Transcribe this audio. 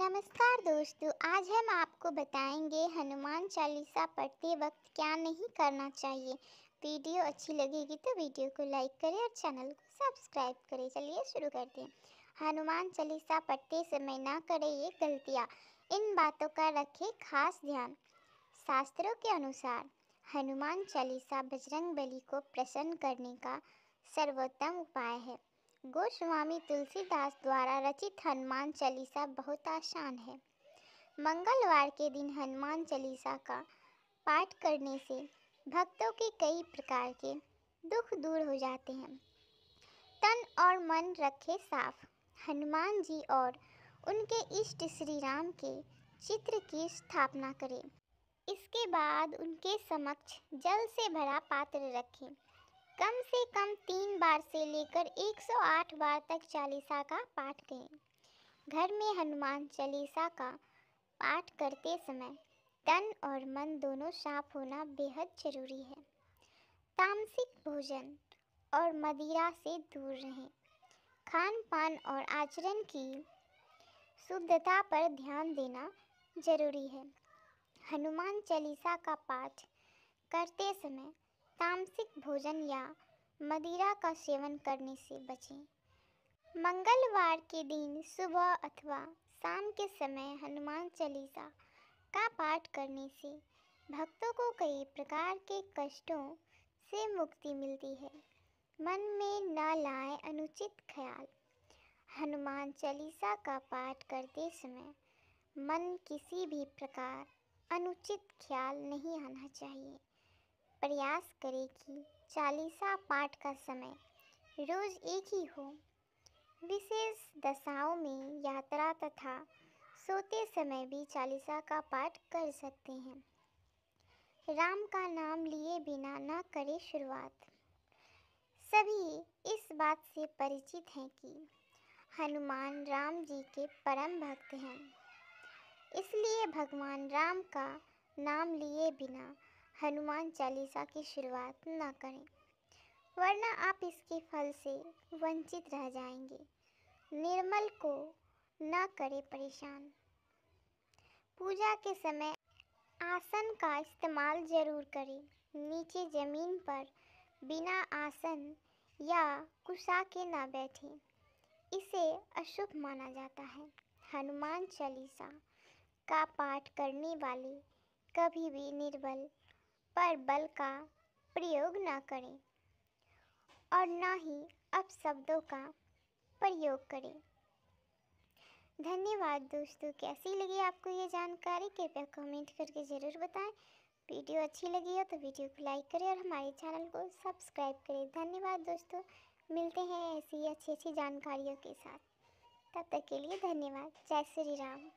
नमस्कार दोस्तों आज हम आपको बताएंगे हनुमान चालीसा पढ़ते वक्त क्या नहीं करना चाहिए वीडियो अच्छी लगेगी तो वीडियो को लाइक करें और चैनल को सब्सक्राइब करें चलिए शुरू करते हैं हनुमान चालीसा पढ़ते समय ना करें ये गलतियाँ इन बातों का रखें खास ध्यान शास्त्रों के अनुसार हनुमान चालीसा बजरंग बली को प्रसन्न करने का सर्वोत्तम उपाय है गोस्वामी तुलसीदास द्वारा रचित हनुमान चालीसा बहुत आसान है मंगलवार के दिन हनुमान चालीसा का पाठ करने से भक्तों के कई प्रकार के दुख दूर हो जाते हैं तन और मन रखे साफ हनुमान जी और उनके इष्ट श्री राम के चित्र की स्थापना करें इसके बाद उनके समक्ष जल से भरा पात्र रखें कम से कम तीन बार से लेकर 108 बार तक चालीसा का पाठ करें घर में हनुमान चालीसा का पाठ करते समय तन और मन दोनों साफ होना बेहद जरूरी है तामसिक भोजन और मदिरा से दूर रहें खान पान और आचरण की शुद्धता पर ध्यान देना जरूरी है हनुमान चालीसा का पाठ करते समय तामसिक भोजन या मदिरा का सेवन करने से बचें मंगलवार के दिन सुबह अथवा शाम के समय हनुमान चालीसा का पाठ करने से भक्तों को कई प्रकार के कष्टों से मुक्ति मिलती है मन में न लाए अनुचित ख्याल हनुमान चालीसा का पाठ करते समय मन किसी भी प्रकार अनुचित ख्याल नहीं आना चाहिए प्रयास करें कि चालीसा पाठ का समय रोज एक ही हो विशेष दशाओं में यात्रा तथा सोते समय भी चालीसा का पाठ कर सकते हैं राम का नाम लिए बिना ना करें शुरुआत सभी इस बात से परिचित हैं कि हनुमान राम जी के परम भक्त हैं इसलिए भगवान राम का नाम लिए बिना हनुमान चालीसा की शुरुआत ना करें वरना आप इसके फल से वंचित रह जाएंगे निर्मल को ना करें परेशान पूजा के समय आसन का इस्तेमाल ज़रूर करें नीचे ज़मीन पर बिना आसन या कुशा के ना बैठें इसे अशुभ माना जाता है हनुमान चालीसा का पाठ करने वाले कभी भी निर्बल पर बल का प्रयोग ना करें और ना ही शब्दों का प्रयोग करें धन्यवाद दोस्तों कैसी लगी आपको ये जानकारी कृपया कमेंट करके ज़रूर बताएं वीडियो अच्छी लगी हो तो वीडियो को लाइक करें और हमारे चैनल को सब्सक्राइब करें धन्यवाद दोस्तों मिलते हैं ऐसी अच्छी अच्छी जानकारियों के साथ तब तक के लिए धन्यवाद जय श्री राम